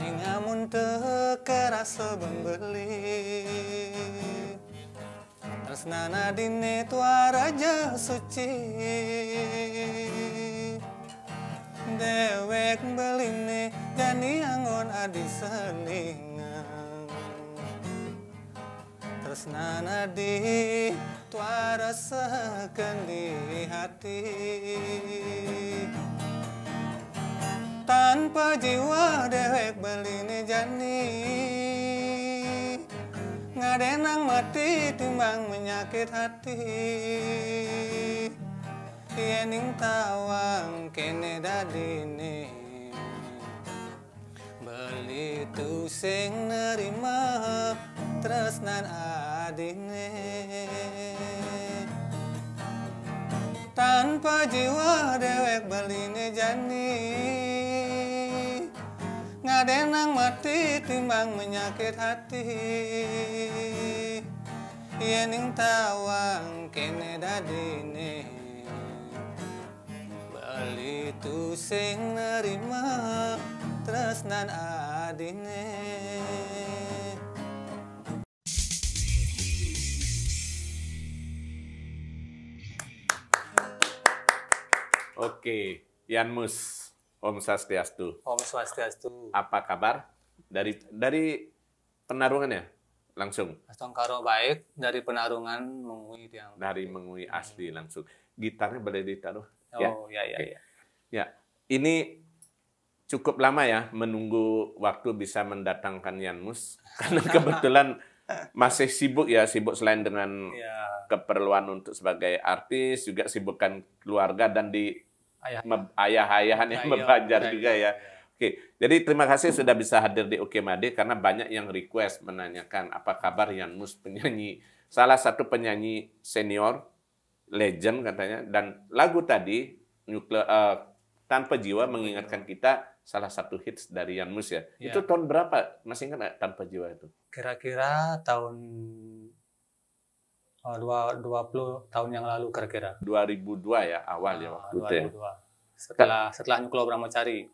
Ning amun tekerasa membeli nana dini tua raja suci Dewek beli ni jani angon adi seningan nana di tua rasa kendi hati tanpa jiwa dewek beli ni jani ngadenang mati timbang menyakit hati Yening tawang kene dadine Beli tu sing nerima tresnan adine Tanpa jiwa dewek beli ni jani ada yang mati timbang menyakit hati Yening tawang kene dadine Bali tu sing nerima tresnan adine Oke, Yan Mus. Om Swastiastu. Om Swastiastu. Apa kabar? Dari dari penarungan ya? Langsung. Langsung karo baik dari penarungan mengui yang dari mengui hmm. asli langsung. Gitarnya boleh ditaruh. Ya. Oh ya ya ya. Okay. Ya. ya. Ini cukup lama ya menunggu waktu bisa mendatangkan Yanmus karena kebetulan masih sibuk ya sibuk selain dengan ya. keperluan untuk sebagai artis juga sibukkan keluarga dan di ayah ayah-ayahan yang membajar juga ya. Oke, jadi terima kasih sudah bisa hadir di Okemade karena banyak yang request menanyakan apa kabar Mus penyanyi salah satu penyanyi senior legend katanya dan lagu tadi nuklear uh, eh, tanpa jiwa mengingatkan kita salah satu hits dari Yanmus ya. ya. Itu tahun berapa? Masih ingat tanpa jiwa itu? Kira-kira tahun Oh, dua dua puluh tahun yang lalu kira-kira. dua ribu dua ya awal ya ah, waktu itu. Ya. Setelah setelah Nyuklo Brahmacari.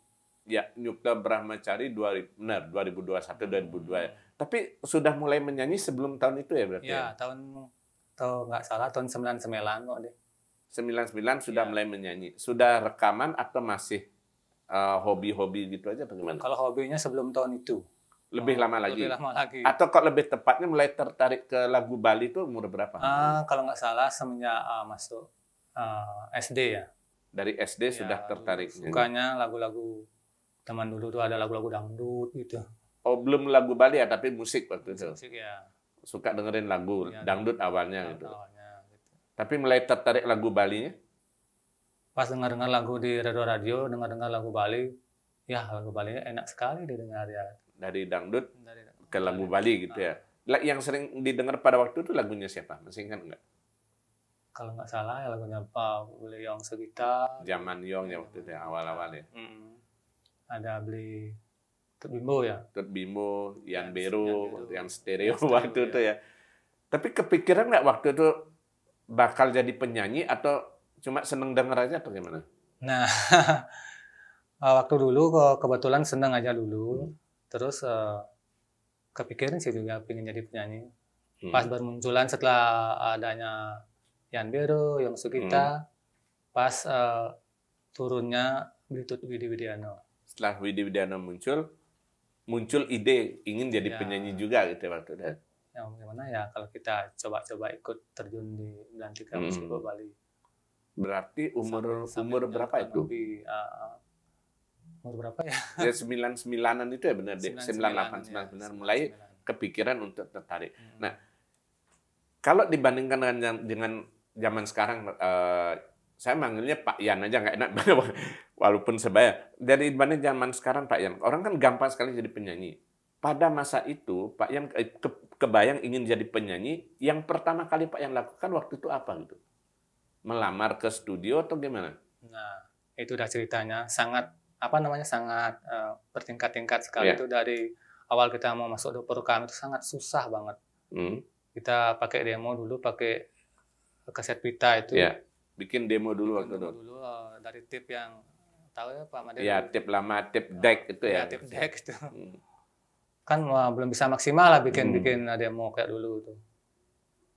Ya, Nyuklo Brahmacari 2000 benar 2021 2002 ya. Tapi sudah mulai menyanyi sebelum tahun itu ya berarti. Ya, ya? tahun atau nggak salah tahun sembilan kok deh. sembilan sudah ya. mulai menyanyi. Sudah rekaman atau masih eh, hobi-hobi hobi -hobi gitu aja bagaimana? Kalau hobinya sebelum tahun itu lebih oh, lama lagi. Lebih lama lagi. Atau kok lebih tepatnya mulai tertarik ke lagu Bali itu umur berapa? Ah kalau nggak salah semenjak uh, ah, masuk uh, ah, SD ya. Dari SD ya, sudah tertarik. Sukanya lagu-lagu teman dulu tuh ada lagu-lagu dangdut gitu. Oh belum lagu Bali ya, tapi musik waktu itu. Musik ya. Suka dengerin lagu ya, dangdut awalnya gitu. Awalnya, gitu. Tapi mulai tertarik lagu Bali nya? Pas dengar-dengar lagu di radio radio, dengar-dengar lagu Bali, ya lagu Bali enak sekali didengar ya dari dangdut, dari ke lagu Bali gitu ya. Ah. Yang sering didengar pada waktu itu lagunya siapa? Masih ingat enggak? Kalau nggak salah ya lagunya Pak Beli Yong Segita. Zaman Yong ya iya, waktu itu ya, awal-awal ya. Ada beli Tut Bimbo ya. Tut Bimbo, Yan Beru, yang stereo, stereo waktu itu iya. ya. Tapi kepikiran nggak waktu itu bakal jadi penyanyi atau cuma seneng denger aja atau gimana? Nah, waktu dulu kebetulan seneng aja dulu. Hmm terus uh, kepikiran sih juga pengen jadi penyanyi hmm. pas bermunculan setelah adanya Yan yang Yong kita hmm. pas uh, turunnya Britut Widi Widiano. Setelah Widi Widiano muncul, muncul ide ingin jadi ya. penyanyi juga gitu ya waktu itu. Ya gimana ya kalau kita coba-coba ikut terjun di Belantika hmm. Bali. Berarti umur sampai, umur berapa itu? Lebih, uh, umur berapa ya? Ya sembilan sembilanan itu ya benar deh, sembilan delapan sembilan ya, benar mulai kepikiran untuk tertarik. Hmm. Nah, kalau dibandingkan dengan dengan zaman sekarang, uh, saya manggilnya Pak Yan aja nggak enak walaupun sebaya. Dari dibanding zaman sekarang Pak Yan, orang kan gampang sekali jadi penyanyi. Pada masa itu Pak Yan eh, ke, kebayang ingin jadi penyanyi, yang pertama kali Pak Yan lakukan waktu itu apa gitu? Melamar ke studio atau gimana? Nah, itu udah ceritanya sangat apa namanya sangat uh, bertingkat-tingkat sekali yeah. itu dari awal kita mau masuk dokter kami itu sangat susah banget. Mm. Kita pakai demo dulu pakai kaset pita itu. Yeah. Bikin demo dulu waktu demo dulu uh, dari tip yang tahu ya Pak Made. Ya, tip lama, tip iya. deck itu ya. ya tip deck itu. Mm. Kan wah, belum bisa maksimal lah bikin-bikin hmm. eh, demo kayak dulu itu.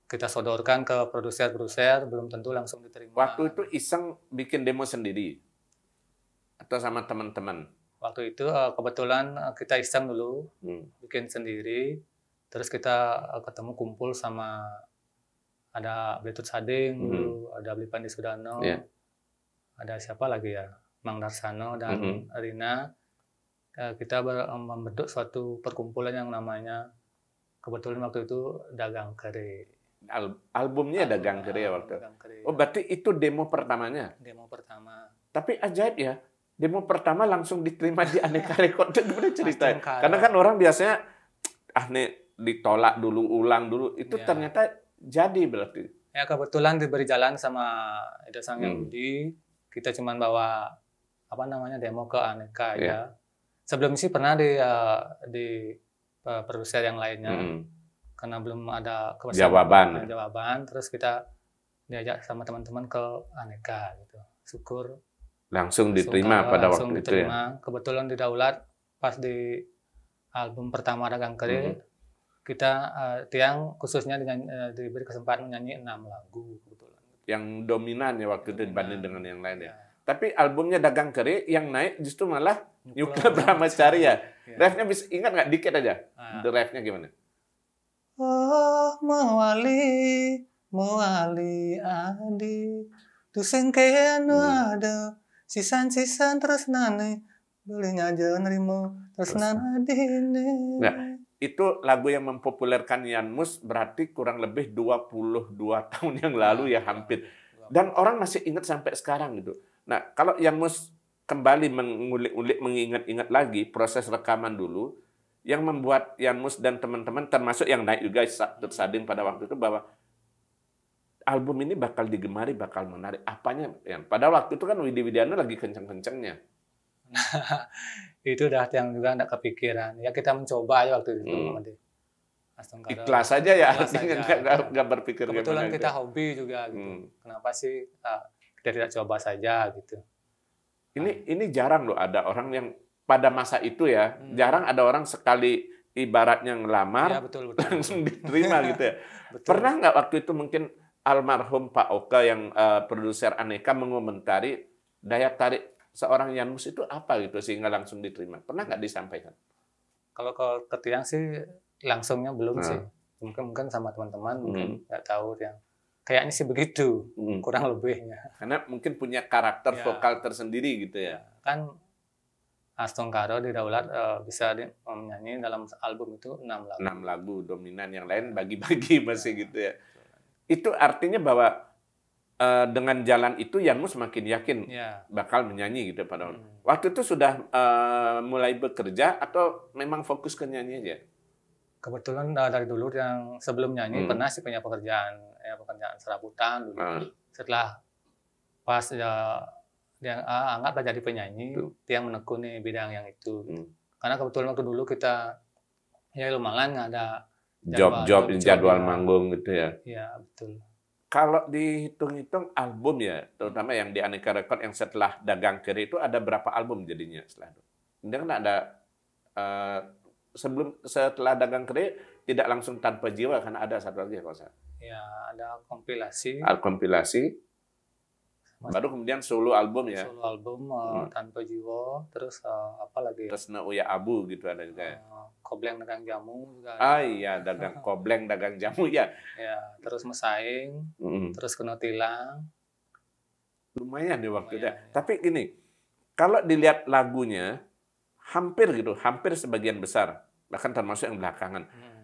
Kita sodorkan ke produser-produser, belum tentu langsung diterima. Waktu itu iseng bikin demo sendiri atau sama teman-teman? Waktu itu eh, kebetulan eh, kita iseng dulu hmm. bikin sendiri, terus kita eh, ketemu kumpul sama ada Betut Sading hmm. dulu, ada Bli Pandi Sudano, yeah. ada siapa lagi ya, Mang Darsano dan hmm. Rina. Kita membentuk suatu perkumpulan yang namanya kebetulan waktu itu dagang kere. Al albumnya album, dagang kere ya waktu. Dagang Oh berarti itu demo pertamanya? Demo pertama. Tapi ajaib ya, demo pertama langsung diterima di aneka rekod itu gimana ceritanya? Karena kan orang biasanya ah nih ditolak dulu ulang dulu itu ya. ternyata jadi berarti. Ya kebetulan diberi jalan sama Ida Sang hmm. kita cuman bawa apa namanya demo ke aneka ya. ya. Sebelum sih pernah di uh, di uh, produser yang lainnya. Hmm karena belum ada jawaban ya. jawaban terus kita diajak sama teman-teman ke aneka gitu syukur langsung diterima pada langsung waktu diterima. itu ya. Kebetulan di Daulat pas di album pertama Dagang Kering mm -hmm. kita uh, Tiang khususnya dengan uh, diberi kesempatan menyanyi enam lagu kebetulan. Yang dominan ya waktu dominan. itu dibanding dengan yang lain ya. Iya. Tapi albumnya Dagang keri yang naik justru malah Nyukla Brahmacarya. Ya. Iya. Refnya bisa ingat nggak dikit aja? Ah. The refnya gimana? Oh mawali mawali adi tu hmm. ada sisan-sisan terus nane boleh aja nerimo terus, nane Nah, itu lagu yang mempopulerkan Yan Mus berarti kurang lebih 22 tahun yang lalu ya hampir. Dan orang masih ingat sampai sekarang gitu. Nah, kalau Yan Mus kembali mengulik-ulik mengingat-ingat lagi proses rekaman dulu yang membuat Yan Mus dan teman-teman termasuk yang naik juga Sadin pada waktu itu bahwa album ini bakal digemari, bakal menarik. Apanya? Ya, pada waktu itu kan Widi Widiana lagi kenceng-kencengnya. Nah, itu udah yang juga nggak kepikiran. Ya kita mencoba aja waktu itu. Hmm. Ikhlas aja ya artinya nggak berpikir Kebetulan gitu. kita itu. hobi juga gitu. Hmm. Kenapa sih ah, kita tidak coba saja gitu. Ini nah. ini jarang loh ada orang yang pada masa itu ya, hmm. jarang ada orang sekali ibaratnya ngelamar ya, betul, betul, langsung diterima gitu ya. betul. Pernah nggak waktu itu mungkin almarhum Pak Oka yang uh, produser Aneka mengomentari daya tarik seorang Yanus itu apa gitu sehingga langsung diterima. Pernah nggak disampaikan? Kalau ke, ketiang sih langsungnya belum nah. sih. Mungkin mungkin sama teman-teman hmm. mungkin nggak tahu yang kayaknya sih begitu hmm. kurang lebihnya. Karena mungkin punya karakter ya. vokal tersendiri gitu ya. Kan Aston Karo di Daulat uh, eh, bisa di, um, menyanyi dalam album itu enam lagu. Enam lagu dominan yang lain bagi-bagi masih ya. gitu ya. Itu artinya bahwa uh, dengan jalan itu Yanmu semakin yakin yeah. bakal menyanyi gitu ya, pada hmm. waktu itu sudah uh, mulai bekerja atau memang fokus ke nyanyi aja? Kebetulan eh, dari dulu yang sebelum nyanyi hmm. pernah sih punya pekerjaan ya pekerjaan serabutan dulu. Hmm. Setelah pas ya dia ah, anggaplah jadi penyanyi, Tuh. dia menekuni bidang yang itu. Hmm. Karena kebetulan waktu dulu kita ya lumayan nggak ada job-job job, jadwal manggung gitu ya. Iya, betul. Kalau dihitung-hitung album ya, terutama yang di Aneka Record yang setelah Dagang Kiri itu ada berapa album jadinya setelah itu? Kemudian ada uh, sebelum setelah Dagang Kiri tidak langsung tanpa jiwa karena ada satu lagi ya, kalau saya. Ya, ada kompilasi. Al kompilasi. Baru kemudian solo album ya. Solo album uh, tanpa jiwa, terus uh, apa lagi? Ya? Terus Uya Abu gitu ada juga. Uh, kobleng dagang jamu juga ah, ada. ah iya dagang kobleng dagang jamu ya ya terus mesaing mm. terus tilang, lumayan di waktu itu. Ya. Ya. tapi gini kalau dilihat lagunya hampir gitu hampir sebagian besar bahkan termasuk yang belakangan hmm.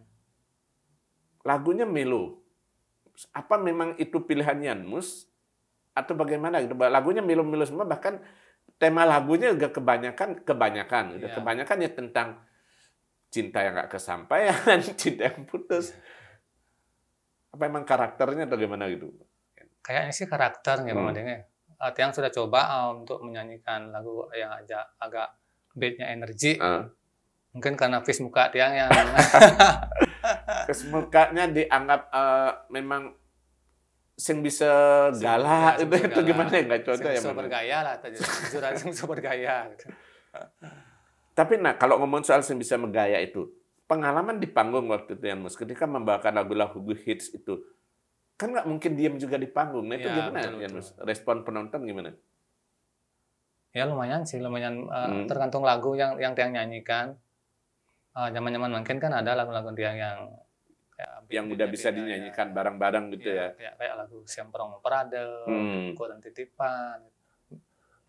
lagunya melo apa memang itu pilihannya mus atau bagaimana gitu lagunya melo-melo semua bahkan tema lagunya juga kebanyakan kebanyakan gitu. Yeah. kebanyakan ya tentang cinta yang gak kesampaian, cinta yang putus. Iya. Apa emang karakternya atau gimana gitu? Kayaknya sih karakternya hmm. Bang Adeng. Ya. Tiang sudah coba eh, untuk menyanyikan lagu yang agak agak beatnya energi. Hmm. Mungkin karena face muka Tiang yang face mukanya dianggap uh, memang sing bisa galak itu, itu gimana ya nggak cocok ya. Super gaya lah, jujur aja super gaya. Tapi nah kalau ngomong soal sih bisa menggaya itu, pengalaman di panggung waktu itu yang Mas ketika membawakan lagu lagu hits itu kan nggak mungkin diam juga di panggung. Nah itu ya, gimana betul, ya Mas? Respon penonton gimana? Ya lumayan sih, lumayan eh, hmm. tergantung lagu yang yang Tiang nyanyikan. Uh, zaman-zaman mungkin kan ada lagu-lagu Tiang yang ya, yang udah bisa dinyanyikan bareng ya. bareng-bareng gitu ya, ya. kayak lagu Semprong peradel, hmm. Kurang Titipan.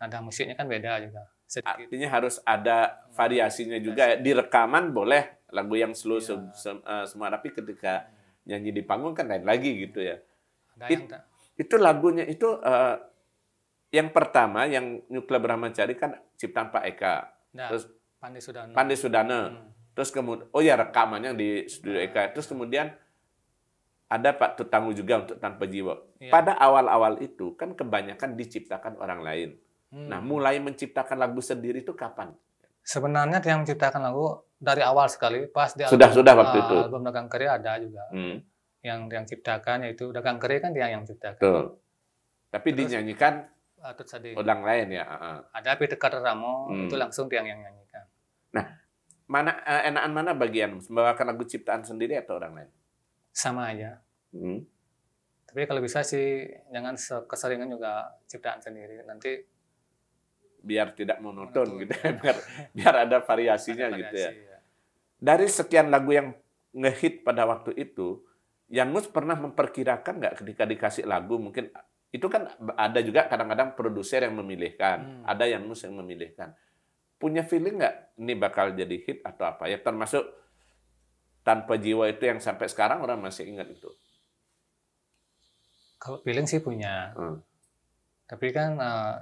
Nada musiknya kan beda juga. Artinya harus ada variasinya juga. Di rekaman boleh lagu yang slow iya. se eh, semua, tapi ketika nyanyi di panggung kan lain lagi gitu ya. It, itu lagunya itu uh, yang pertama yang Nyukla Brahmacari kan ciptaan Pak Eka. Nah, terus Pandai Sudana. Pandi Sudana. Hmm. Terus kemudian oh ya rekamannya di studio nah. Eka. Terus kemudian ada Pak Tutangu juga untuk tanpa jiwa. Ya. Pada awal-awal itu kan kebanyakan diciptakan orang lain. Nah, hmm. mulai menciptakan lagu sendiri itu kapan? Sebenarnya yang menciptakan lagu dari awal sekali, pas di sudah album, sudah waktu itu ah, album Dagang Keri ada juga hmm. yang yang ciptakan yaitu Dagang Keri kan dia yang ciptakan. Tuh. Tapi Terus, dinyanyikan uh, orang lain ya. Ada Peter Carter Ramo hmm. itu langsung dia yang nyanyikan. Nah, mana uh, enakan mana bagian membawakan lagu ciptaan sendiri atau orang lain? Sama aja. Hmm. Tapi kalau bisa sih jangan keseringan juga ciptaan sendiri. Nanti biar tidak monoton, gitu ya, ya. biar biar ada variasinya ada gitu ya. ya. Dari sekian lagu yang ngehit pada waktu itu, yang mus pernah memperkirakan nggak ketika dikasih lagu mungkin itu kan ada juga kadang-kadang produser yang memilihkan, hmm. ada mus yang memilihkan. Punya feeling nggak ini bakal jadi hit atau apa ya termasuk tanpa jiwa itu yang sampai sekarang orang masih ingat itu. Kalau feeling sih punya, hmm. tapi kan uh,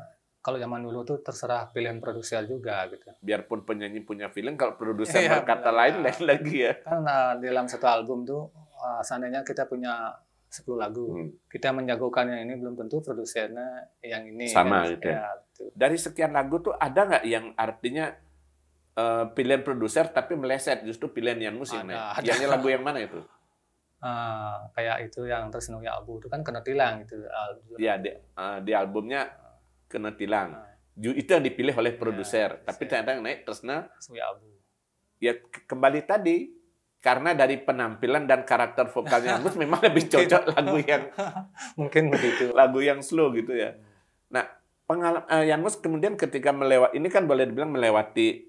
kalau zaman dulu tuh terserah pilihan produser juga gitu. Biarpun penyanyi punya film, kalau produser ya, berkata ya. lain lain lagi ya. Karena dalam satu album tuh uh, seandainya kita punya 10 lagu, hmm. kita menjagokan yang ini belum tentu produsernya yang ini. Sama ya. gitu. Ya, iya, gitu. Dari sekian lagu tuh ada nggak yang artinya uh, pilihan produser tapi meleset justru pilihan yang musik? Ada, ya? ada. Yang lagu yang mana itu? Uh, kayak itu yang tersenyum ya Abu itu kan kena tilang gitu. Iya di, uh, di albumnya kena tilang. Nah. Itu yang dipilih oleh produser. Ya, Tapi ya. ternyata naik Tresna ya kembali tadi karena dari penampilan dan karakter vokalnya Agus memang lebih cocok lagu yang mungkin begitu lagu yang slow gitu ya. Nah, pengalaman uh, eh, Yangus kemudian ketika melewati ini kan boleh dibilang melewati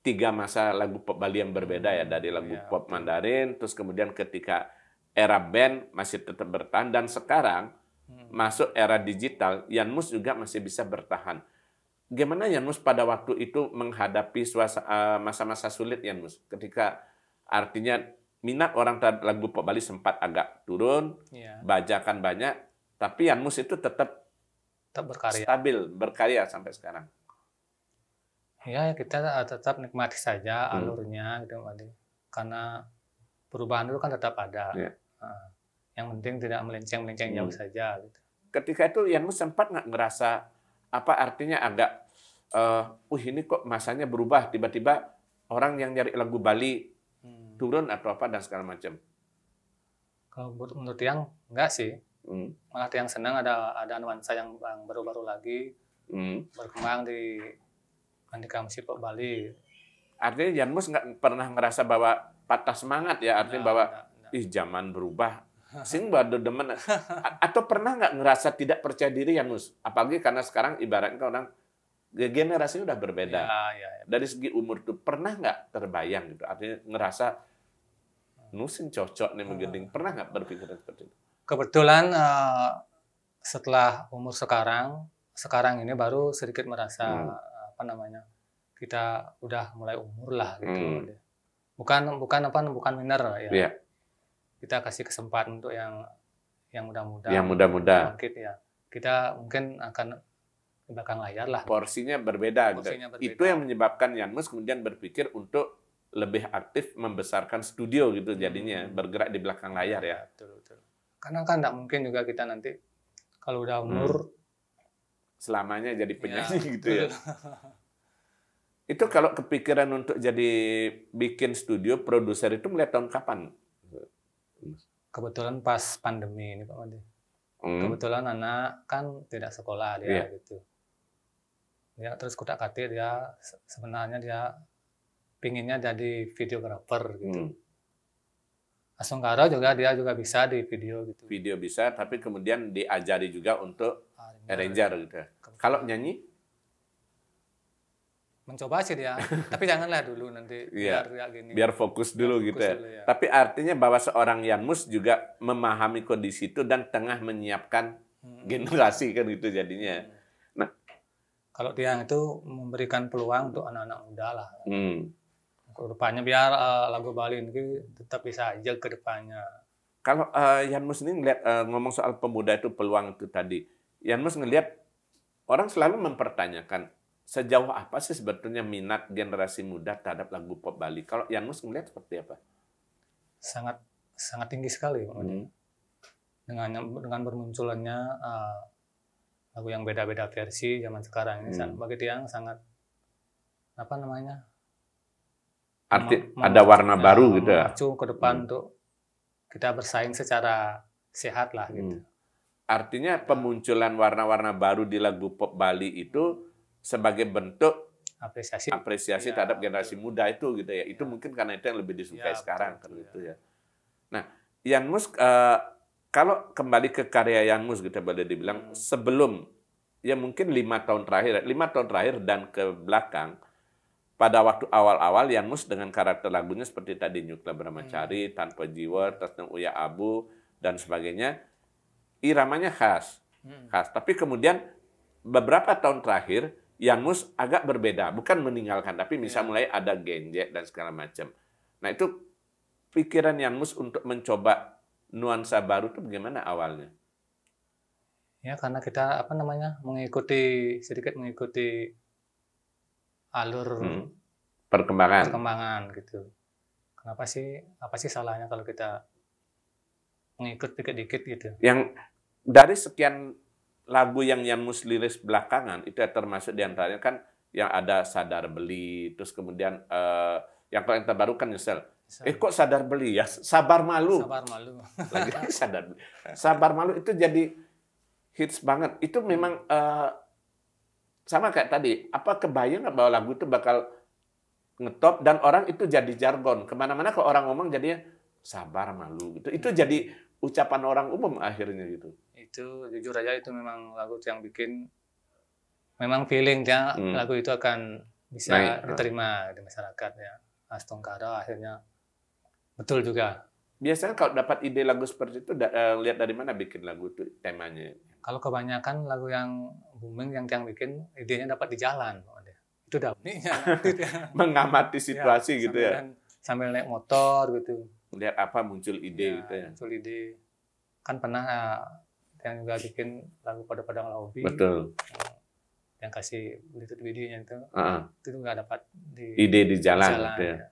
tiga masa lagu pop Bali yang berbeda ya dari lagu ya, pop Mandarin terus kemudian ketika era band masih tetap bertahan dan sekarang masuk era digital, Yanmus juga masih bisa bertahan. Gimana Yanmus pada waktu itu menghadapi eh, masa-masa sulit Yanmus? Ketika artinya minat orang terhadap lagu pop Bali sempat agak turun, yeah. bajakan banyak, tapi Yanmus itu tetap, tetap berkarya. stabil, berkarya sampai sekarang. Iya, ya, kita tetap nikmati saja hmm. alurnya, hmm. gitu, Karena perubahan itu kan tetap ada. Yeah. Iya. Yang penting tidak melenceng-melenceng hmm. jauh saja. Gitu. Ketika itu Yanmu sempat nggak ngerasa apa artinya agak, uh, ini kok masanya berubah tiba-tiba orang yang nyari lagu Bali hmm. turun atau apa dan segala macam. Kalau menurut yang enggak sih. Hmm. Malah yang senang ada ada nuansa yang baru-baru lagi hmm. berkembang di Andika Musik Pop Bali. Artinya Janmus nggak pernah ngerasa bahwa patah semangat ya, artinya nah, bahwa enggak, enggak. ih zaman berubah Sing Singbad demen. Atau pernah nggak ngerasa tidak percaya diri ya Nus? Apalagi karena sekarang ibaratnya kan orang generasinya udah berbeda. Ya, ya, ya. Dari segi umur tuh pernah nggak terbayang gitu? Artinya ngerasa Nusin cocok nih menggending. Ah. Pernah nggak berpikir seperti itu? Kebetulan uh, setelah umur sekarang, sekarang ini baru sedikit merasa hmm. apa namanya kita udah mulai umur lah gitu. Hmm. Bukan bukan apa bukan minor ya. Yeah kita kasih kesempatan untuk yang yang muda-muda. Yang muda-muda. Bangkit ya. Kita mungkin akan belakang layar lah. Porsinya berbeda. Gitu. Porsinya berbeda. Itu yang menyebabkan Mus kemudian berpikir untuk lebih aktif membesarkan studio gitu jadinya hmm. bergerak di belakang layar ya. Betul betul. Karena kan tidak mungkin juga kita nanti kalau udah hmm. umur hmm. selamanya jadi ya, penyanyi ya, gitu ya. itu kalau kepikiran untuk jadi bikin studio produser itu melihat tahun kapan? kebetulan pas pandemi ini Pak Made. Hmm. Kebetulan anak kan tidak sekolah dia yeah. gitu. Ya terus kuda katik dia sebenarnya dia pinginnya jadi videografer gitu. Hmm. Asungkara juga dia juga bisa di video gitu. Video bisa, tapi kemudian diajari juga untuk ah, arranger gitu. Ya. Kalau nyanyi? mencoba sih dia, tapi janganlah dulu nanti biar iya. gini biar fokus dulu biar gitu fokus gitu ya. Dulu, ya tapi artinya bahwa seorang Yanmus juga memahami kondisi itu dan tengah menyiapkan hmm. generasi kan gitu jadinya hmm. nah kalau dia itu memberikan peluang untuk anak-anak muda lah hmm. kedepannya biar uh, lagu Bali ini tetap bisa aja depannya. kalau uh, Yanmus ini ngeliat uh, ngomong soal pemuda itu peluang itu tadi Yanmus ngelihat orang selalu mempertanyakan sejauh apa sih sebetulnya minat generasi muda terhadap lagu pop Bali? Kalau Yanus melihat seperti apa? Sangat sangat tinggi sekali hmm. dengan dengan bermunculannya uh, lagu yang beda-beda versi zaman sekarang ini hmm. bagi Tiang sangat apa namanya? Arti mem- ada warna ya, baru gitu. Ya? Cu ke depan hmm. untuk kita bersaing secara sehat lah gitu. Hmm. Artinya pemunculan warna-warna baru di lagu pop Bali itu sebagai bentuk apresiasi apresiasi ya. terhadap generasi muda itu gitu ya. Itu ya. mungkin karena itu yang lebih disukai ya, sekarang kan iya. gitu ya. ya. Nah, yang mus uh, eh, kalau kembali ke karya yang mus kita gitu ya, boleh dibilang hmm. sebelum ya mungkin lima tahun terakhir, lima tahun terakhir dan ke belakang pada waktu awal-awal yang mus dengan karakter lagunya seperti tadi Nyukla Brahmacari, hmm. Tanpa Jiwa, Tasnem Uya Abu dan sebagainya iramanya khas. Hmm. Khas, tapi kemudian beberapa tahun terakhir Yangus agak berbeda, bukan meninggalkan, tapi bisa iya. mulai ada genjek dan segala macam. Nah itu pikiran Yangus untuk mencoba nuansa baru itu bagaimana awalnya? Ya karena kita apa namanya mengikuti sedikit mengikuti alur hmm. perkembangan. Perkembangan gitu. Kenapa sih apa sih salahnya kalau kita mengikuti dikit-dikit gitu? Yang dari sekian lagu yang yang musliris belakangan itu termasuk diantaranya kan yang ada sadar beli terus kemudian uh, yang paling terbaru kan nyesel eh kok sadar beli ya sabar malu sabar malu lagi kan sadar beli. sabar malu itu jadi hits banget itu memang uh, sama kayak tadi apa kebayang nggak bahwa lagu itu bakal ngetop dan orang itu jadi jargon kemana-mana kalau orang ngomong jadinya sabar malu gitu itu hmm. jadi ucapan orang umum akhirnya gitu. Itu jujur aja itu memang lagu yang bikin memang feeling ya hmm. lagu itu akan bisa Naik. Ah. diterima di masyarakat ya. Astongkara akhirnya betul juga. Biasanya kalau dapat ide lagu seperti itu da eh, lihat dari mana bikin lagu itu temanya? Kalau kebanyakan lagu yang booming yang yang bikin idenya dapat di jalan itu dapatnya mengamati ya, situasi ya, gitu ya sambil naik motor gitu lihat apa muncul ide ya, gitu ya. Muncul ide. Kan pernah eh, yang juga bikin lagu pada padang lobby. Betul. Eh, yang kasih itu videonya itu. uh huh Itu nggak dapat di ide di jalan. jalan gitu ya. ya.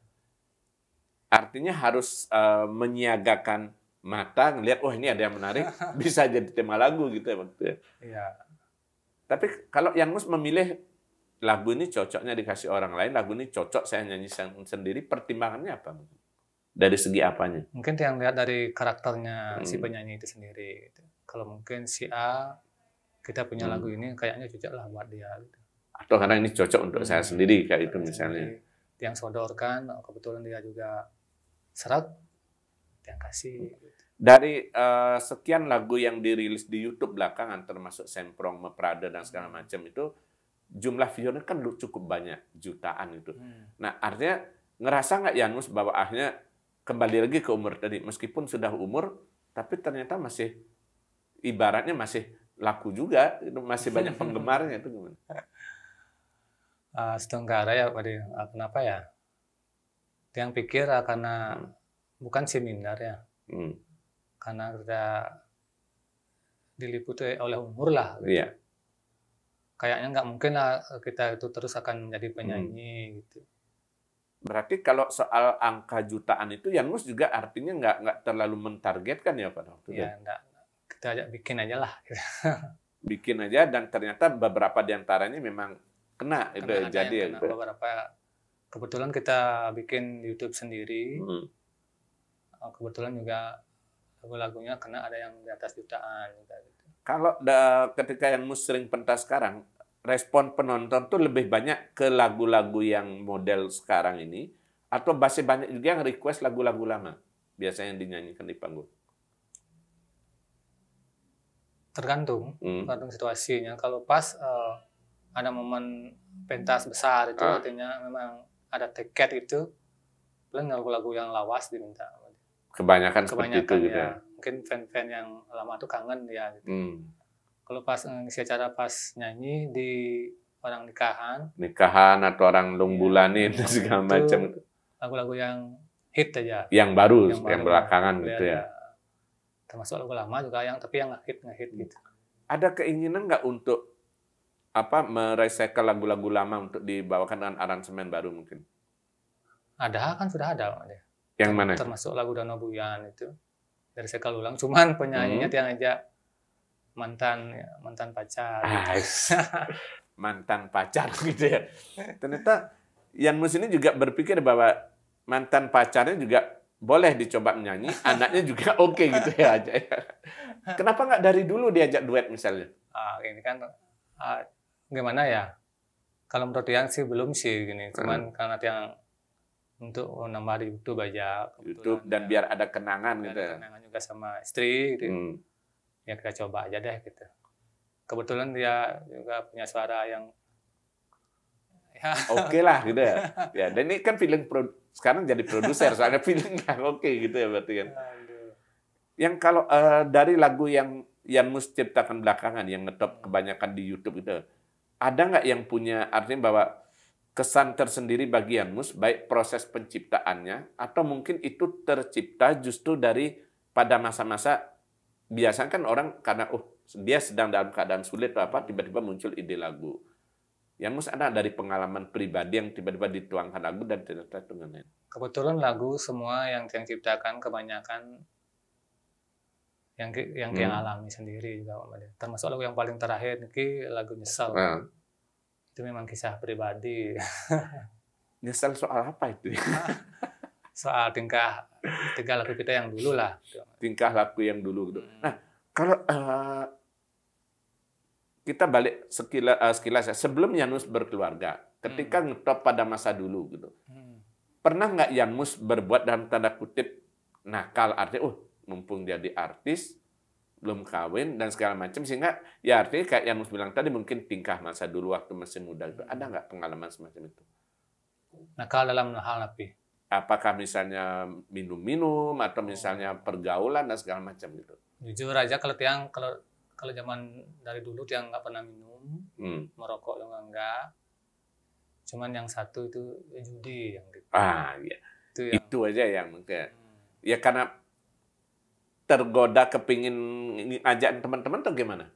Artinya harus uh, menyiagakan mata ngelihat oh ini ada yang menarik bisa jadi tema lagu gitu ya ya. Iya. Tapi kalau yang harus memilih lagu ini cocoknya dikasih orang lain, lagu ini cocok saya nyanyi sendiri, pertimbangannya apa? dari segi apanya? Mungkin yang lihat dari karakternya hmm. si penyanyi itu sendiri. Gitu. Kalau mungkin si A kita punya hmm. lagu ini kayaknya cocok lah buat dia. Gitu. Atau karena ini cocok untuk hmm. saya sendiri kayak itu iya, misalnya. Jadi, iya. Yang sodorkan oh, kebetulan dia juga serat yang kasih. Hmm. Dari uh, sekian lagu yang dirilis di YouTube belakangan termasuk Semprong, Meprada dan segala hmm. macam itu jumlah viewernya kan cukup banyak jutaan itu. Hmm. Nah artinya ngerasa nggak Yanus bahwa akhirnya kembali lagi ke umur tadi. Meskipun sudah umur, tapi ternyata masih ibaratnya masih laku juga, masih banyak penggemarnya itu gimana? Uh, setengah ya, Pak ah, Kenapa ya? Yang pikir ah, karena hmm. bukan seminar ya, hmm. karena sudah diliputi oleh umur lah. Gitu. Iya. Kayaknya nggak mungkin lah kita itu terus akan menjadi penyanyi hmm. gitu Berarti kalau soal angka jutaan itu Yanus juga artinya nggak nggak terlalu mentargetkan ya Pak dokter itu. Ya, enggak. Kita aja bikin aja lah. Gitu. bikin aja dan ternyata beberapa diantaranya memang kena, kena itu jadi ya. Kena gitu. Ya. beberapa kebetulan kita bikin YouTube sendiri. Hmm. Eh, kebetulan juga lagu-lagunya kena ada yang di atas jutaan. Gitu. Kalau da, ketika yang sering pentas sekarang, respon penonton tuh lebih banyak ke lagu-lagu yang model sekarang ini atau masih banyak juga yang request lagu-lagu lama biasanya yang dinyanyikan di panggung? Tergantung, hmm. tergantung situasinya. Kalau pas uh, ada momen pentas besar itu ah. artinya memang ada tiket itu, paling lagu-lagu yang lawas diminta. Kebanyakan, Kebanyakan seperti itu gitu ya. ya. Mungkin fan-fan yang lama tuh kangen ya. Gitu. Hmm kalau pas eh, ngisi acara pas nyanyi di orang nikahan. Nikahan atau orang lumbulanin iya. ya, segala macam. Lagu-lagu yang hit aja. Yang baru, yang, yang belakangan ya, gitu ya. Termasuk lagu lama juga yang tapi yang ngehit ngehit gitu. Ada keinginan nggak untuk apa merecycle lagu-lagu lama untuk dibawakan dengan aransemen baru mungkin? Ada kan sudah ada. Yang mana? Termasuk lagu Danau Buyan itu dari sekal ulang. Cuman penyanyinya hmm. tiang aja mantan ya, mantan pacar. Ah, mantan pacar gitu ya. Ternyata yang mus ini juga berpikir bahwa mantan pacarnya juga boleh dicoba menyanyi, anaknya juga oke okay gitu ya aja. Ya. Kenapa nggak dari dulu diajak duet misalnya? Ah, ini kan uh, gimana ya? Kalau menurut yang sih belum sih gini, cuman hmm. karena yang untuk nambah di YouTube aja. YouTube dan ya. biar ada kenangan biar gitu. Ada ya. kenangan juga sama istri gitu. Ya. Hmm ya kita coba aja deh gitu kebetulan dia juga punya suara yang ya. oke okay lah gitu ya ya dan ini kan feeling pro, sekarang jadi produser soalnya film yang oke okay, gitu ya berarti kan yang kalau uh, dari lagu yang yang mus ciptakan belakangan yang ngetop kebanyakan di YouTube itu ada nggak yang punya artinya bahwa kesan tersendiri bagi mus baik proses penciptaannya, atau mungkin itu tercipta justru dari pada masa-masa biasanya kan orang karena oh dia sedang dalam keadaan sulit atau apa tiba-tiba muncul ide lagu. Yang mus ada dari pengalaman pribadi yang tiba-tiba dituangkan lagu dan ternyata dengan Kebetulan lagu semua yang Ken ciptakan kebanyakan yang yang hmm. alami sendiri juga Termasuk lagu yang paling terakhir ini lagu nyesal. Hmm. Ah. Itu memang kisah pribadi. nyesal soal apa itu? soal tingkah tingkah laku kita yang dulu lah. Gitu. Tingkah laku yang dulu. Gitu. Hmm. Nah, kalau uh, kita balik sekilas, uh, eh, sekilas ya, sebelum Yanus berkeluarga, ketika hmm. ngetop pada masa dulu gitu, hmm. pernah nggak Yanus berbuat dalam tanda kutip nakal artinya, oh mumpung jadi artis belum kawin dan segala macam sehingga ya artinya kayak yang harus bilang tadi mungkin tingkah masa dulu waktu masih muda itu ada hmm. nggak pengalaman semacam itu? Nakal dalam hal apa? apakah misalnya minum-minum atau oh. misalnya pergaulan dan segala macam gitu. Jujur aja kalau tiang kalau kalau zaman dari dulu tiang nggak pernah minum, hmm. merokok juga enggak. Cuman yang satu itu judi yang gitu. Ah iya. Itu, yang, itu aja yang mungkin. Ya. hmm. ya karena tergoda kepingin ngajak teman-teman atau gimana?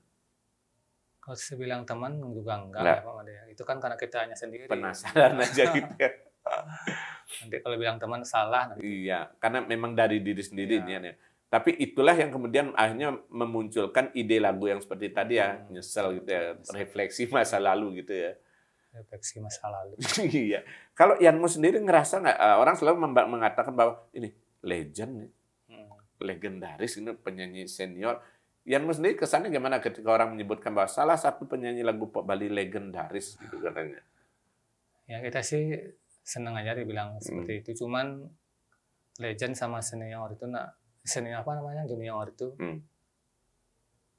Kalau saya bilang teman juga enggak enggak. ya Pak Made. Itu kan karena kita hanya sendiri. Penasaran aja gitu ya. nanti kalau bilang teman salah nanti. iya karena memang dari diri sendiri iya. ya tapi itulah yang kemudian akhirnya memunculkan ide lagu yang seperti tadi ya hmm. nyesel gitu ya nyesel. refleksi masa lalu gitu ya refleksi masa lalu iya kalau Yanmu sendiri ngerasa nggak eh, orang selalu mengatakan bahwa ini legend nih hmm. legendaris ini penyanyi senior yang sendiri kesannya gimana ketika orang menyebutkan bahwa salah satu penyanyi lagu pop Bali legendaris gitu katanya ya kita sih seneng aja dibilang hmm. seperti hmm. itu cuman legend sama senior itu nak senior apa namanya junior itu hmm.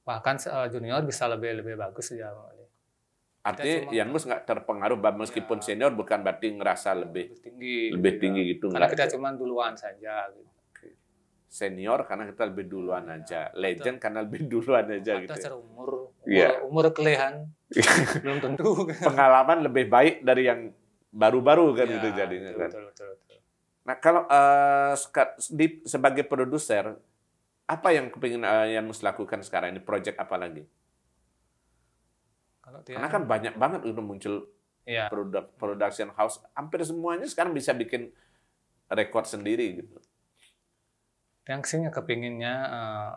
bahkan uh, junior bisa lebih lebih bagus ya artinya yang mus nggak terpengaruh meskipun ya, senior bukan berarti ngerasa lebih tinggi lebih tinggi ya. gitu karena kita cuma duluan saja gitu senior karena kita lebih duluan ya, aja, legend karena lebih duluan aja Kita gitu. Ya. umur, iya. umur, umur kelehan belum tentu. Pengalaman lebih baik dari yang baru-baru kan ya, gitu jadinya betul, kan. Betul, betul, betul. Nah kalau uh, di, sebagai produser apa yang kepingin uh, yang harus lakukan sekarang ini project apa lagi? Kalau Karena kan, kan banyak banget udah muncul ya. produk production house hampir semuanya sekarang bisa bikin record sendiri gitu. Yang sih kepinginnya uh, eh,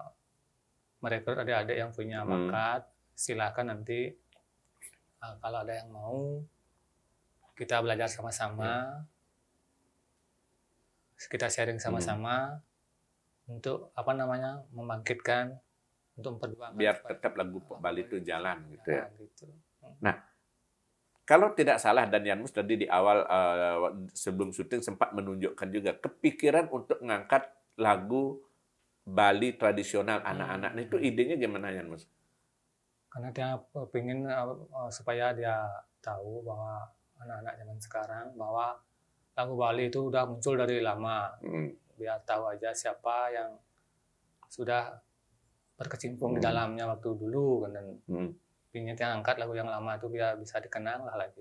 merekrut adik-adik yang punya hmm. bakat, hmm. silahkan nanti uh, kalau ada yang mau kita belajar sama-sama hmm. kita sharing sama-sama hmm. untuk apa namanya membangkitkan untuk memperjuangkan biar tetap lagu Bali itu jalan gitu nah, ya gitu. Hmm. nah kalau tidak salah dan Yanmus tadi di awal uh, sebelum syuting sempat menunjukkan juga kepikiran untuk mengangkat lagu Bali tradisional hmm. anak-anak nah, hmm. itu idenya gimana Yanmus? Karena dia eh, pengen uh, eh, supaya dia tahu bahwa anak-anak zaman sekarang bahwa lagu Bali itu udah muncul dari lama. Hmm. Biar tahu aja siapa yang sudah berkecimpung hmm. di dalamnya waktu dulu kan, dan hmm. pingin yang angkat lagu yang lama itu biar bisa dikenang lah lagi.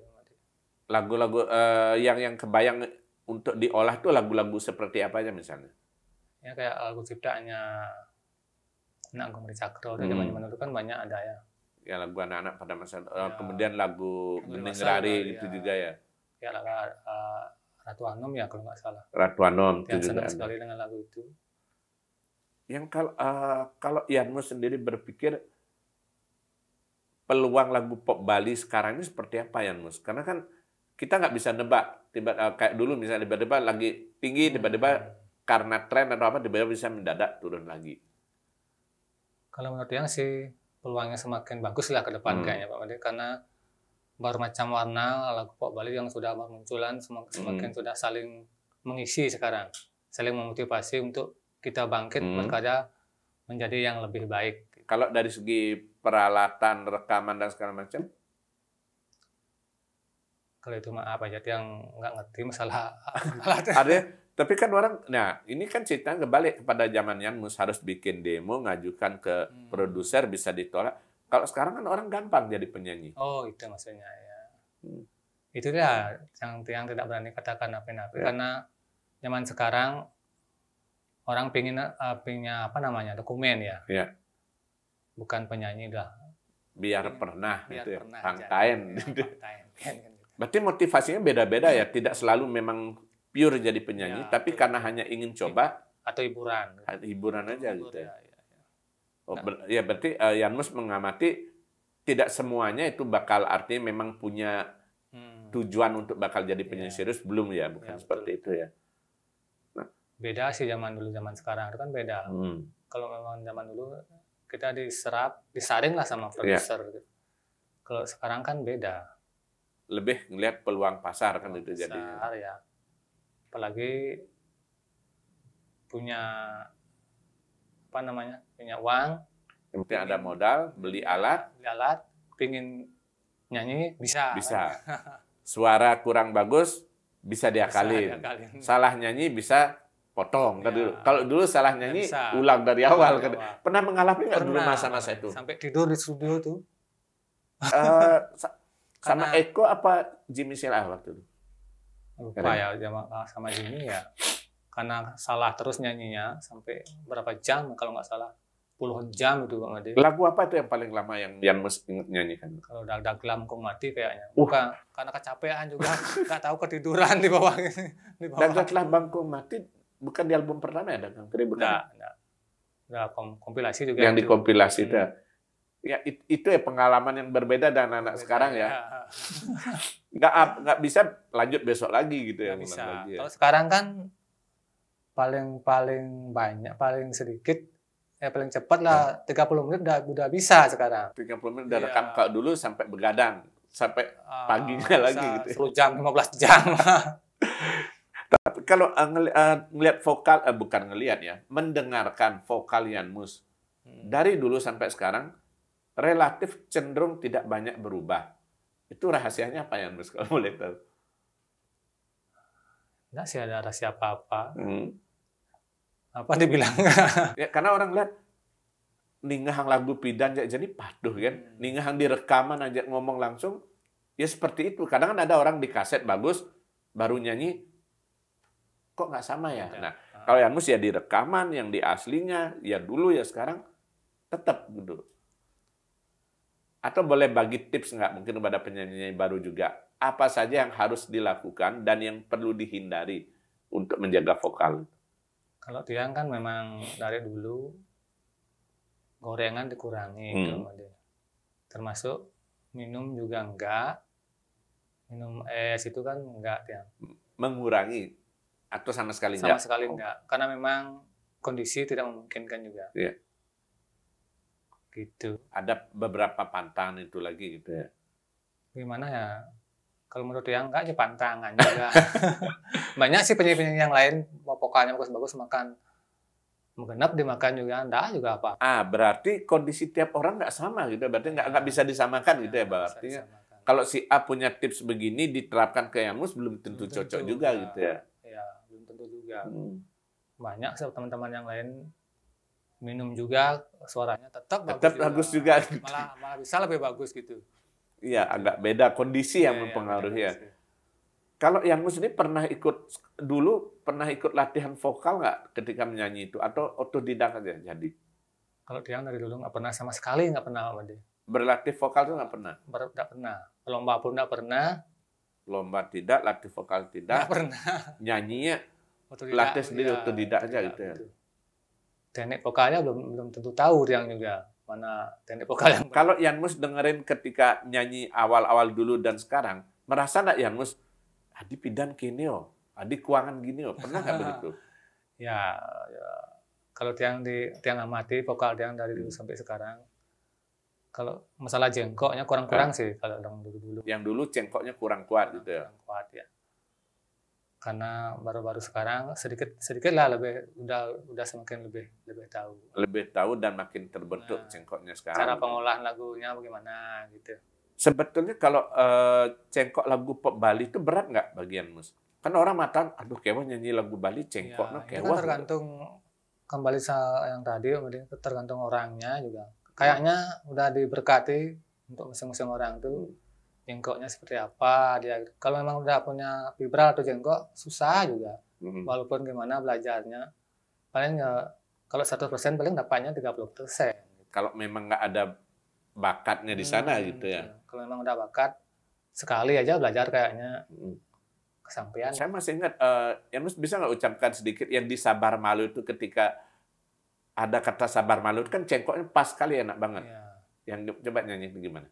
Lagu-lagu uh, yang yang kebayang untuk diolah tuh lagu-lagu seperti apa aja misalnya? Ya kayak lagu ciptaannya Nak Gomri Cakro, hmm. zaman zaman dulu kan banyak ada ya ya lagu anak-anak pada masa eh, ya. kemudian lagu Bening Rari ya. itu juga ya ya lagu uh, Ratu Anom ya kalau nggak salah Ratu Anom yang senang sekali dengan lagu itu yang kalau uh, kalau Yanmu sendiri berpikir peluang lagu pop Bali sekarang ini seperti apa Yanmus karena kan kita nggak bisa nebak tiba uh, kayak dulu misalnya tiba-tiba lagi tinggi hmm. tiba-tiba hmm. karena tren atau apa tiba-tiba bisa mendadak turun lagi kalau menurut yang sih peluangnya semakin bagus lah ke depan hmm. kayaknya Pak Made karena baru macam warna lagu pop Bali yang sudah bermunculan hmm. semakin hmm. sudah saling mengisi sekarang saling memotivasi untuk kita bangkit hmm. berkarya menjadi yang lebih baik. Kalau dari segi peralatan, rekaman dan segala macam? Kalau itu maaf jadi yang nggak ngerti masalah alatnya. Tapi kan orang, nah ini kan cerita kebalik kepada zaman Yanmus harus bikin demo, ngajukan ke hmm. produser bisa ditolak. Kalau sekarang kan orang gampang jadi penyanyi. Oh itu maksudnya ya. Hmm. ya yang, yang tidak berani katakan apa-apa ya. karena zaman sekarang orang pingin uh, punya apa namanya dokumen ya. ya. Bukan penyanyi dah. Biar iya. pernah, biar itu ya, pernah, ya. Pangkain. Ya, Berarti motivasinya beda-beda ya. Tidak selalu memang pure jadi penyanyi, ya, tapi karena hanya ingin coba atau hiburan. Hiburan aja Hibur, gitu ya. ya, ya, ya. Oh, nah. ber ya berarti uh, Yanus mengamati tidak semuanya itu bakal artinya memang punya hmm. tujuan untuk bakal jadi penyanyi ya. serius belum ya, bukan ya, seperti itu ya. Nah. Beda sih zaman dulu zaman sekarang itu kan beda. Hmm. Kalau memang zaman dulu kita diserap, disaring lah sama ya. produser. ya. Kalau sekarang kan beda. Lebih ngelihat peluang pasar kan peluang kan itu pasar, jadi. Ya apalagi punya apa namanya punya uang yang ada modal beli alat beli alat pingin nyanyi bisa bisa suara kurang bagus bisa diakalin, salah nyanyi bisa potong ya. Kalau dulu salah nyanyi bisa. ulang dari awal. Dari kan Pernah mengalami nggak dulu masa-masa itu? Sampai tidur di studio tuh. Uh, sa sama Eko apa Jimmy Sila waktu itu? lupa ya sama, ah, sama Jimmy ya karena salah terus nyanyinya sampai berapa jam kalau nggak salah puluhan jam itu Bang Adi. Lagu apa itu yang paling lama yang yang mesti nyanyikan? Kalau dag daglam kok mati kayaknya. Uh. Bukan karena kecapean juga, nggak tahu ketiduran di bawah. di bawah. Dag mati bukan di album pertama ya Dagang Kering bukan? Nggak, nggak. nggak kom kompilasi juga. Yang dikompilasi itu. Ya, hmm. ya itu ya pengalaman yang berbeda dengan anak berbeda, sekarang ya. ya. nggak nggak bisa lanjut besok lagi gitu ya. bisa. Lagi ya. Kalau sekarang kan paling paling banyak paling sedikit ya paling cepat lah tiga puluh menit udah udah bisa sekarang. Tiga puluh menit udah yeah. rekam kalau dulu sampai begadang sampai uh, ah, paginya bisa, lagi gitu. Ya. sepuluh jam lima belas jam. Tapi kalau uh, ngelihat vokal uh, bukan ngelihat ya, mendengarkan vokal mus hmm. dari dulu sampai sekarang relatif cenderung tidak banyak berubah itu rahasianya apa ya, Mas, kalau boleh tahu? nggak sih ada rahasia apa-apa. Hmm. Apa dibilang? ya, karena orang lihat, ningahang lagu pidan jadi paduh kan. Hmm. Ningahang direkaman aja ngomong langsung, ya seperti itu. Kadang kan ada orang di kaset bagus, baru nyanyi, kok nggak sama ya? Nah, ah. kalau yang Mus ya direkaman yang di aslinya, ya dulu ya sekarang, tetap gitu. Atau boleh bagi tips nggak mungkin kepada penyanyi baru juga? Apa saja yang harus dilakukan dan yang perlu dihindari untuk menjaga vokal? Kalau tiang kan memang dari dulu gorengan dikurangi hmm. Gitu, termasuk minum juga enggak minum es itu kan enggak tiang mengurangi atau sama sekali sama enggak sama sekali enggak karena memang kondisi tidak memungkinkan juga Yeah. Gitu. Ada beberapa pantangan itu lagi gitu ya. Gimana ya? Kalau menurut yang enggak aja ya pantangan juga. Banyak sih penyanyi-penyanyi yang lain mau vokalnya bagus-bagus makan menggenap dimakan juga anda juga apa ah berarti kondisi tiap orang nggak sama gitu ya. berarti nggak nggak bisa disamakan gitu ya berarti kalau si A punya tips begini diterapkan ke yang mus belum tentu, tentu cocok juga juga gitu ya Iya belum tentu juga hmm. banyak sih teman-teman yang lain minum juga suaranya tetap bagus tetap bagus, juga. Malah gitu. malah bisa lebih bagus gitu. Iya, agak beda kondisi iya, yang iya, ya, mempengaruhi ya. ya. Kalau yang ini pernah ikut dulu pernah ikut latihan vokal nggak ketika menyanyi itu atau otodidak aja jadi? Kalau dia dari dulu nggak pernah sama sekali nggak pernah sama dia. Berlatih vokal tuh nggak pernah? Ber, nggak pernah. Lomba pun nggak pernah. Lomba tidak, latih vokal tidak. Nggak pernah. Nyanyinya otodidak, latih sendiri ya, otodidak aja gitu ya. Gitu teknik vokalnya belum belum tentu tahu yang juga mana teknik vokal yang kalau Yanmus dengerin ketika nyanyi awal-awal dulu dan sekarang merasa nggak Yanmus Adi pidan kini oh Adi keuangan gini oh pernah nggak begitu ya, ya kalau tiang di tiang amati vokal tiang dari dulu hmm. sampai sekarang kalau masalah jengkoknya kurang-kurang ah. sih kalau dong dulu dulu yang dulu jengkoknya kurang kuat gitu ya kurang kuat ya karena baru-baru sekarang sedikit sedikit lah lebih udah udah semakin lebih lebih tahu lebih tahu dan makin terbentuk nah, cengkoknya sekarang cara pengolahan lagunya bagaimana gitu sebetulnya kalau uh, cengkok lagu pop Bali itu berat nggak bagian mus kan orang mata aduh kewan nyanyi lagu Bali cengkok ya, kan tergantung kembali yang tadi tergantung orangnya juga kayaknya udah diberkati untuk masing-masing orang tuh Jengkoknya seperti apa dia kalau memang udah punya fibra atau jengkok susah juga hmm. walaupun gimana belajarnya paling ya, kalau 100% paling dapatnya 30% persen kalau memang nggak ada bakatnya di sana hmm, gitu ya iya. kalau memang udah bakat sekali aja belajar kayaknya hmm. kesampaian saya masih ingat uh, ya bisa nggak ucapkan sedikit yang di sabar malu itu ketika ada kata sabar malu kan cengkoknya pas sekali enak banget ya. yang coba nyanyi gimana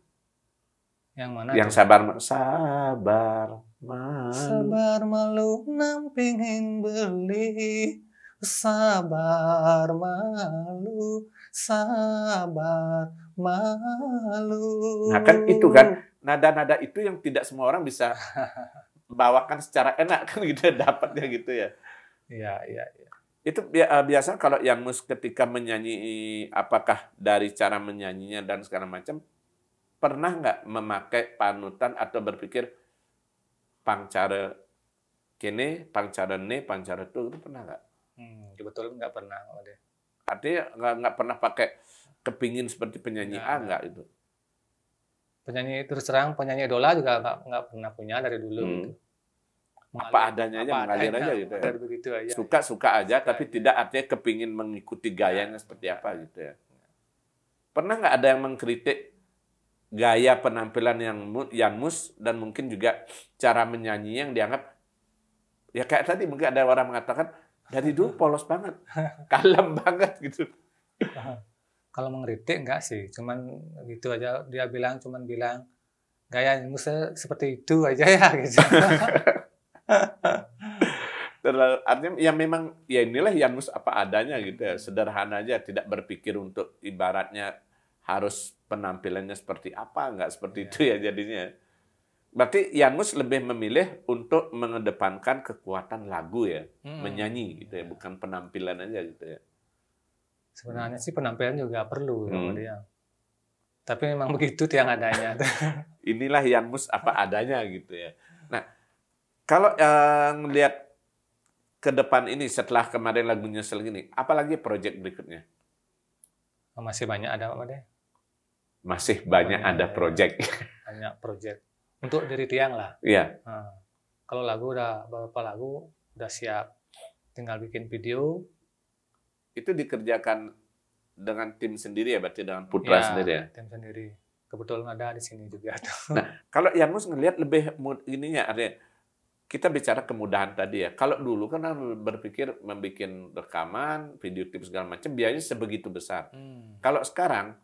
yang mana? Yang sabar sabar malu. Sabar malu nampingin beli. Sabar malu, sabar malu. Nah kan itu kan nada-nada itu yang tidak semua orang bisa bawakan secara enak kan gitu dapatnya gitu ya. Iya, iya, iya itu eh, biasa kalau yang ketika menyanyi apakah dari cara menyanyinya dan segala macam Pernah nggak memakai panutan atau berpikir pangcara kini, pangcara ini pangcara itu, itu pernah nggak? Hmm, kebetulan ya nggak pernah. Artinya nggak, pernah pakai kepingin seperti penyanyi nah, A nggak itu? Penyanyi terus terang penyanyi idola juga nggak pernah punya dari dulu. Hmm. Gitu. apa adanya apa aja mengalir adanya, aja gitu ya. Suka suka aja suka tapi tidak artinya kepingin mengikuti gayanya seperti apa gitu ya. Pernah nggak ada yang mengkritik gaya penampilan yang mus dan mungkin juga cara menyanyi yang dianggap ya kayak tadi mungkin ada orang mengatakan dari dulu polos banget, kalem banget gitu. Kalau mengkritik enggak sih, cuman gitu aja dia bilang cuman bilang gaya mus seperti itu aja ya gitu. terlalu artinya ya memang ya inilah Yanus apa adanya gitu ya. sederhana aja tidak berpikir untuk ibaratnya harus penampilannya seperti apa, nggak seperti yeah. itu ya jadinya. Berarti Yanus lebih memilih untuk mengedepankan kekuatan lagu ya, hmm. menyanyi gitu ya, iya. bukan penampilan aja gitu ya. Sebenarnya sih penampilan juga perlu hmm. dia. Tapi memang begitu tiang adanya. Inilah Yanus apa adanya gitu ya. Nah, kalau yang eh, lihat ke depan ini setelah kemarin lagunya selesai ini, apalagi proyek berikutnya? Masih banyak ada apa deh masih banyak hmm. ada project. Banyak project. Untuk diri tiang lah. Iya. Yeah. Nah, kalau lagu udah beberapa lagu udah siap, tinggal bikin video. Itu dikerjakan dengan tim sendiri ya berarti dengan Putra ya, sendiri ya. Tim sendiri. Kebetulan ada di sini juga. nah, kalau yang harus ngelihat lebih ininya artinya kita bicara kemudahan tadi ya. Kalau dulu kan berpikir membuat rekaman, video tips segala macam biayanya sebegitu besar. Hmm. Kalau sekarang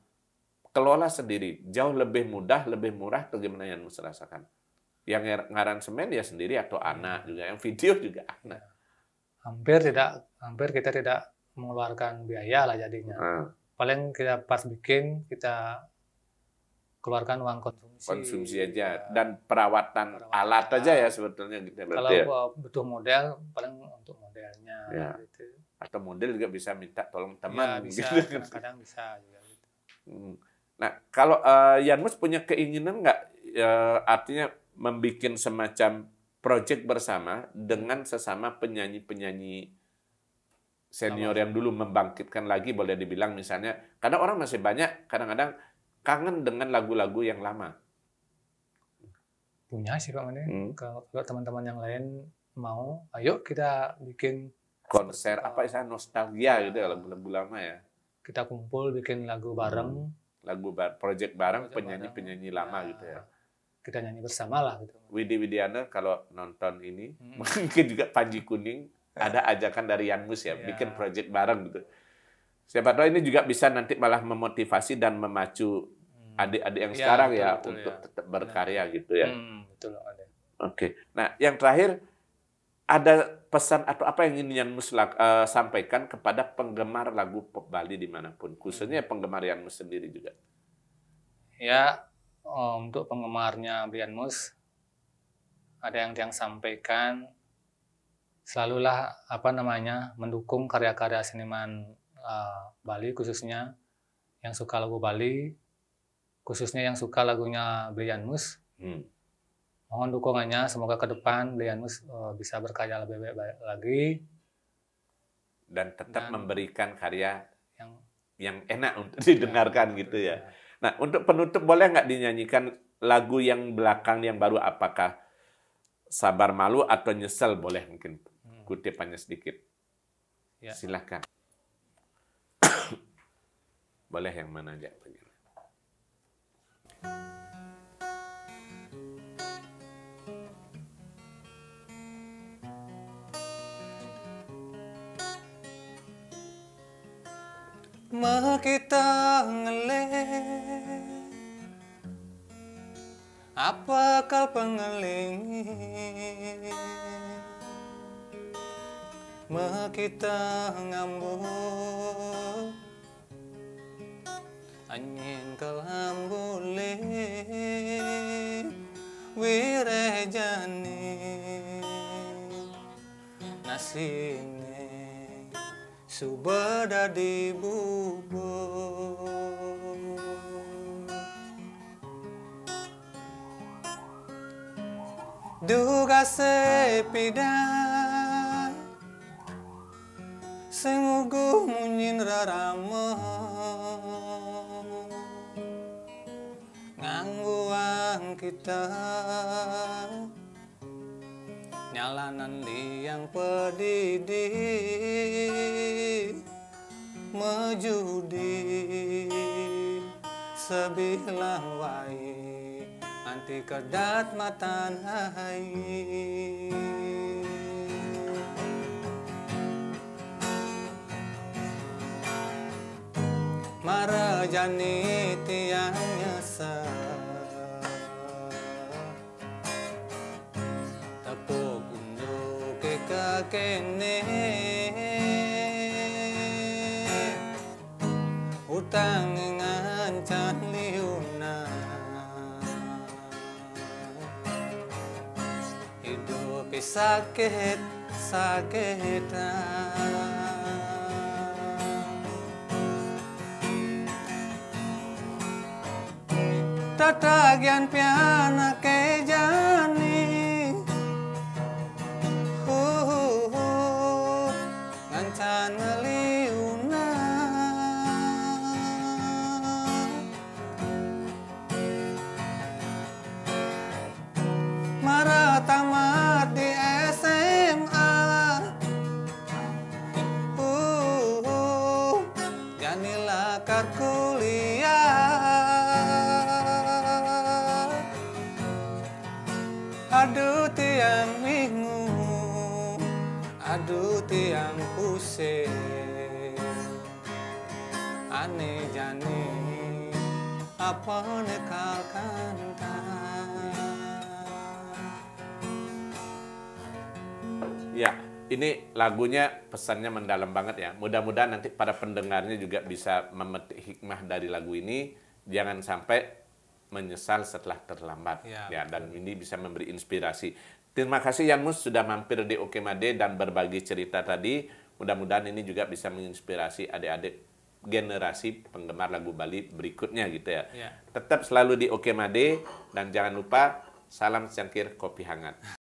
kelola sendiri. Jauh lebih mudah, lebih murah gimana yang Mus rasakan. Yang semen ya sendiri atau hmm. anak juga, yang video juga anak. Hampir tidak, hampir kita tidak mengeluarkan biaya lah jadinya. Hmm. Paling kita pas bikin kita keluarkan uang konsumsi. Konsumsi aja iya. dan perawatan, perawatan alat aja ya sebetulnya gitu. Kalau ya. butuh model paling untuk modelnya ya. gitu. Atau model juga bisa minta tolong iya, teman ya, bisa, gitu. kadang-kadang bisa juga gitu. Hmm. Nah, kalau uh, eh, Yanmus punya keinginan nggak uh, artinya membuat semacam project bersama dengan sesama penyanyi-penyanyi senior yang dulu membangkitkan lagi boleh dibilang misalnya karena orang masih banyak kadang-kadang kangen dengan lagu-lagu yang lama. Punya sih Pak Mane. Hmm. Kalau, teman-teman yang lain mau, ayo kita bikin konser apa istilah ya, nostalgia gitu ya, lagu-lagu lama ya. Kita kumpul bikin lagu bareng. Hmm lagu bar project bareng penyanyi-penyanyi lama ya. gitu ya. Kita nyanyi bersama lah gitu. Widi Widiana kalau nonton ini hmm. mungkin juga Panji Kuning ada ajakan dari Yanmus ya, ya bikin project bareng gitu. Siapa tahu ini juga bisa nanti malah memotivasi dan memacu hmm. adik-adik yang ya, sekarang ya betul, ya betul, untuk ya. tetap berkarya ya. gitu ya. Hmm, Oke. Okay. Nah, yang terakhir ada pesan atau apa yang ingin Yan Muslak uh, eh, sampaikan kepada penggemar lagu pop Bali dimanapun, khususnya penggemar Yan Mus sendiri juga? Ya, eh, untuk penggemarnya Brian Mus, ada yang yang sampaikan, selalulah apa namanya mendukung karya-karya seniman uh, Bali khususnya yang suka lagu Bali, khususnya yang suka lagunya Brian Mus. Hmm Mohon dukungannya, semoga ke depan Belianmu uh, eh, bisa berkarya lebih baik, lagi. Dan tetap Dan memberikan karya yang yang enak untuk didengarkan ya, gitu ya. ya. Nah, untuk penutup boleh nggak dinyanyikan lagu yang belakang yang baru apakah sabar malu atau nyesel boleh mungkin hmm. kutipannya sedikit. Ya. Silahkan. boleh yang mana aja. Thank makitang le apa kal pengeling kita ambo anyen kal ambole wirejane nasin Su berada di bubur Duga sepeda Semuguh munyin rarama Ngangguan kita Nyalanan liang pedidih mejudi sebihlah wai anti kedat matan hai marajani tiang nyasa, tepuk unjuk ke kene tangan liuna hidup sakit sakitan tata gian lagunya pesannya mendalam banget ya. Mudah-mudahan nanti para pendengarnya juga bisa memetik hikmah dari lagu ini. Jangan sampai menyesal setelah terlambat. Ya, ya dan ini bisa memberi inspirasi. Terima kasih Mus sudah mampir di Okemade dan berbagi cerita tadi. Mudah-mudahan ini juga bisa menginspirasi adik-adik generasi penggemar lagu Bali berikutnya gitu ya. ya. Tetap selalu di Okemade dan jangan lupa salam cangkir kopi hangat.